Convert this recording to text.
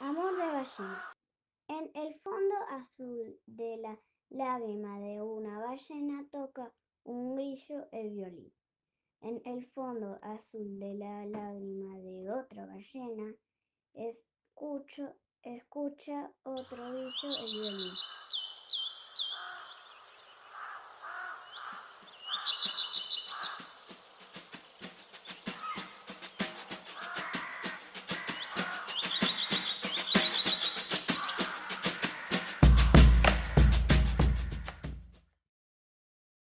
Amor de ballena. En el fondo azul de la lágrima de una ballena toca un grillo el violín. En el fondo azul de la lágrima de otra ballena escucho, escucha otro grillo el violín.